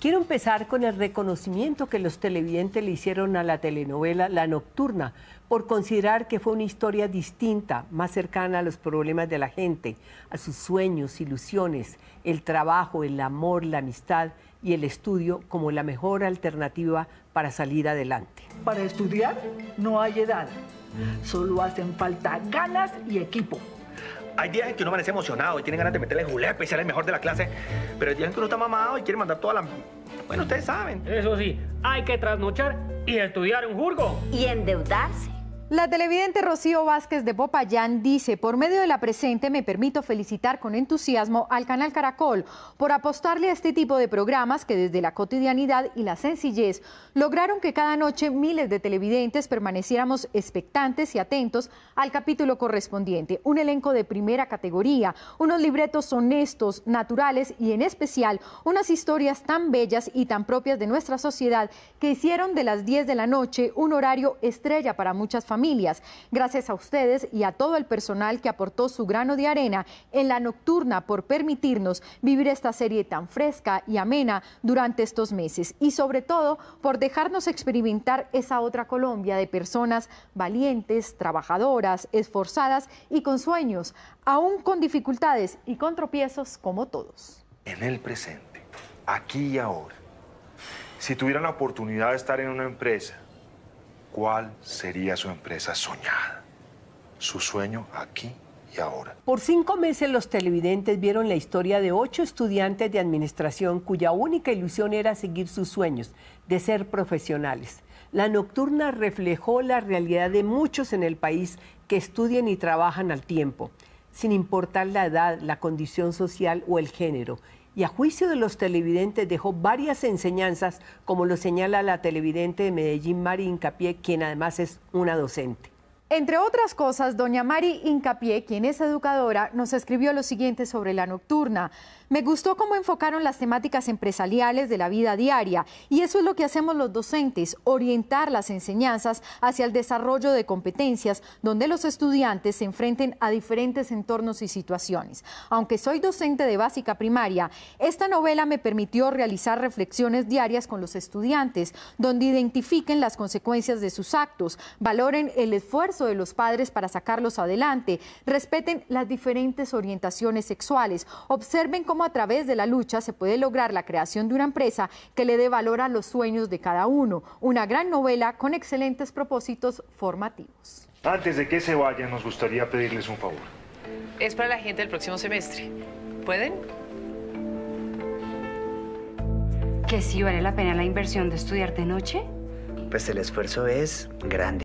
Quiero empezar con el reconocimiento que los televidentes le hicieron a la telenovela La Nocturna por considerar que fue una historia distinta, más cercana a los problemas de la gente, a sus sueños, ilusiones, el trabajo, el amor, la amistad y el estudio como la mejor alternativa para salir adelante. Para estudiar no hay edad, solo hacen falta ganas y equipo. Hay días en que uno parece emocionado y tiene ganas de meterle julep, y ser el mejor de la clase, pero hay días en que uno está mamado y quiere mandar toda la... Bueno, ustedes saben. Eso sí, hay que trasnochar y estudiar un jurgo. Y endeudarse. La televidente Rocío Vázquez de Popayán dice, por medio de la presente me permito felicitar con entusiasmo al canal Caracol por apostarle a este tipo de programas que desde la cotidianidad y la sencillez lograron que cada noche miles de televidentes permaneciéramos expectantes y atentos al capítulo correspondiente. Un elenco de primera categoría, unos libretos honestos, naturales y en especial unas historias tan bellas y tan propias de nuestra sociedad que hicieron de las 10 de la noche un horario estrella para muchas familias Gracias a ustedes y a todo el personal que aportó su grano de arena en la nocturna por permitirnos vivir esta serie tan fresca y amena durante estos meses y sobre todo por dejarnos experimentar esa otra Colombia de personas valientes, trabajadoras, esforzadas y con sueños, aún con dificultades y con tropiezos como todos. En el presente, aquí y ahora, si tuvieran la oportunidad de estar en una empresa, cuál sería su empresa soñada, su sueño aquí y ahora. Por cinco meses los televidentes vieron la historia de ocho estudiantes de administración cuya única ilusión era seguir sus sueños de ser profesionales. La nocturna reflejó la realidad de muchos en el país que estudian y trabajan al tiempo, sin importar la edad, la condición social o el género y a juicio de los televidentes dejó varias enseñanzas, como lo señala la televidente de Medellín, Mari Incapié, quien además es una docente. Entre otras cosas, doña Mari Incapié, quien es educadora, nos escribió lo siguiente sobre la nocturna. Me gustó cómo enfocaron las temáticas empresariales de la vida diaria y eso es lo que hacemos los docentes, orientar las enseñanzas hacia el desarrollo de competencias donde los estudiantes se enfrenten a diferentes entornos y situaciones. Aunque soy docente de básica primaria, esta novela me permitió realizar reflexiones diarias con los estudiantes, donde identifiquen las consecuencias de sus actos, valoren el esfuerzo de los padres para sacarlos adelante, respeten las diferentes orientaciones sexuales, observen cómo a través de la lucha se puede lograr la creación de una empresa que le dé valor a los sueños de cada uno, una gran novela con excelentes propósitos formativos. Antes de que se vayan, nos gustaría pedirles un favor. Es para la gente del próximo semestre. ¿Pueden? ¿Que sí vale la pena la inversión de estudiar de noche? Pues el esfuerzo es grande.